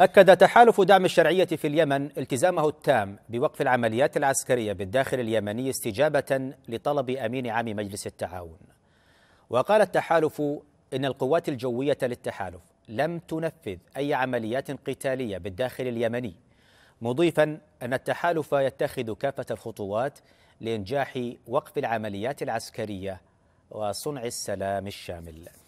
أكد تحالف دعم الشرعية في اليمن التزامه التام بوقف العمليات العسكرية بالداخل اليمني استجابة لطلب أمين عام مجلس التعاون. وقال التحالف إن القوات الجوية للتحالف لم تنفذ أي عمليات قتالية بالداخل اليمني، مضيفا أن التحالف يتخذ كافة الخطوات لإنجاح وقف العمليات العسكرية وصنع السلام الشامل.